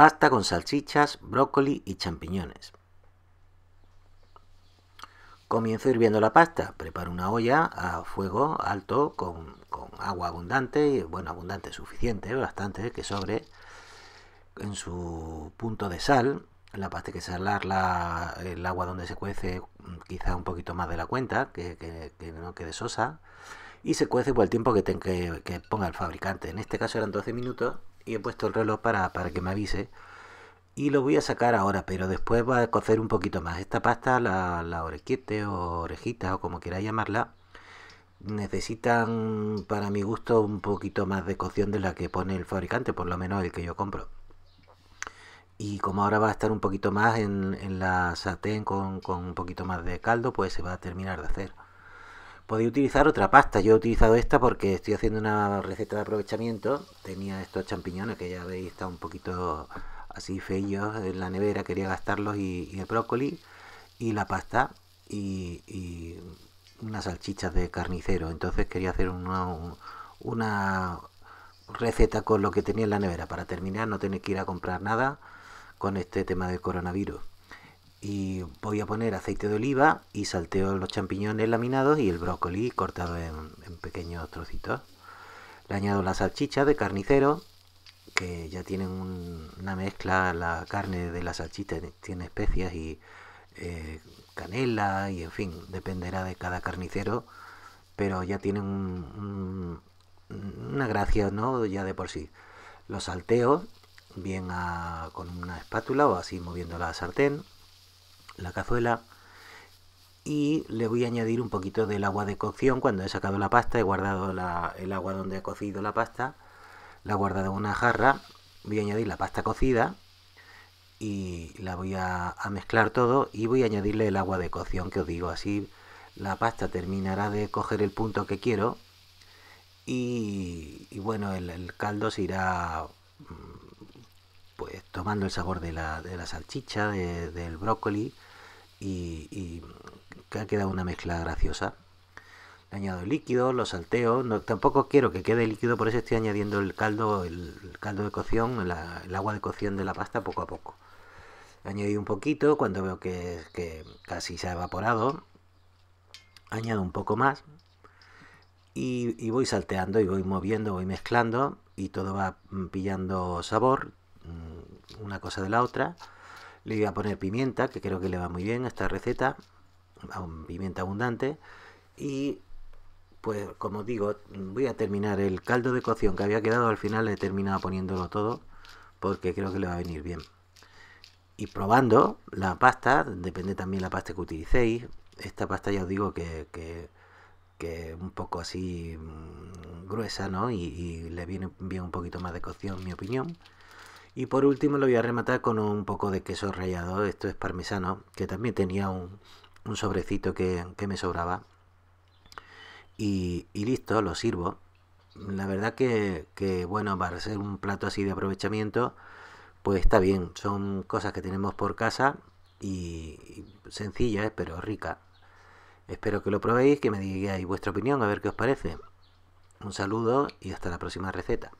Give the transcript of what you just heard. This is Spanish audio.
Pasta con salchichas, brócoli y champiñones. Comienzo hirviendo la pasta. Preparo una olla a fuego alto con, agua abundante, y, bueno, abundante, suficiente, bastante, que sobre en su punto de sal. La pasta hay que salar el agua donde se cuece quizá un poquito más de la cuenta, que, no quede sosa. Y se cuece por el tiempo que, que, que ponga el fabricante. En este caso eran 12 minutos y he puesto el reloj para, que me avise. Y lo voy a sacar ahora, pero después va a cocer un poquito más. Esta pasta, la, la o orejita o como quiera llamarla, necesitan para mi gusto un poquito más de cocción de la que pone el fabricante, por lo menos el que yo compro. Y como ahora va a estar un poquito más en, la sartén con un poquito más de caldo, pues se va a terminar de hacer podéis utilizar otra pasta. Yo he utilizado esta porque estoy haciendo una receta de aprovechamiento. Tenía estos champiñones que ya veis, están un poquito así feillos en la nevera. Quería gastarlos y, el brócoli y la pasta y, unas salchichas de carnicero. Entonces quería hacer una, una receta con lo que tenía en la nevera para terminar, no tener que ir a comprar nada con este tema del coronavirus y voy a poner aceite de oliva y salteo los champiñones laminados y el brócoli cortado en, pequeños trocitos. Le añado la salchicha de carnicero, que ya tienen una mezcla, la carne de la salchicha tiene especias y eh, canela y en fin, dependerá de cada carnicero, pero ya tienen una gracia, ¿no? Ya de por sí. lo salteo bien ah, con una espátula o así moviendo la sartén la cazuela y le voy a añadir un poquito del agua de cocción cuando he sacado la pasta, he guardado el agua donde he cocido la pasta, la he guardado en una jarra, voy a añadir la pasta cocida y la voy a, mezclar todo y voy a añadirle el agua de cocción que os digo, así la pasta terminará de coger el punto que quiero y, bueno, el, caldo se irá mm, pues tomando el sabor de la, de la salchicha, del brócoli, y, que ha quedado una mezcla graciosa. Le añado líquido, lo salteo. No, tampoco quiero que quede líquido, por eso estoy añadiendo el caldo, el, caldo de cocción, el agua de cocción de la pasta poco a poco. añadí un poquito, cuando veo que, casi se ha evaporado, añado un poco más y, y, voy salteando y voy moviendo, voy mezclando y todo va mm, pillando sabor, mm, una cosa de la otra. Le voy a poner pimienta, que creo que le va muy bien a esta receta, pimienta abundante. Y pues como digo, voy a terminar el caldo de cocción que había quedado al final, he terminado poniéndolo todo, porque creo que le va a venir bien. Y probando la pasta, depende también la pasta que utilicéis. Esta pasta ya os digo que, que un poco así mm, gruesa, ¿no? Y, y, le viene bien un poquito más de cocción, en mi opinión. Y por último lo voy a rematar con un poco de queso rallado, esto es parmesano, que también tenía un, sobrecito que, me sobraba. Y, listo, lo sirvo. La verdad que, bueno, para ser un plato así de aprovechamiento, pues está bien. Son cosas que tenemos por casa y, y sencillas, eh, pero ricas. Espero que lo probéis, que me digáis vuestra opinión, a ver qué os parece. Un saludo y hasta la próxima receta.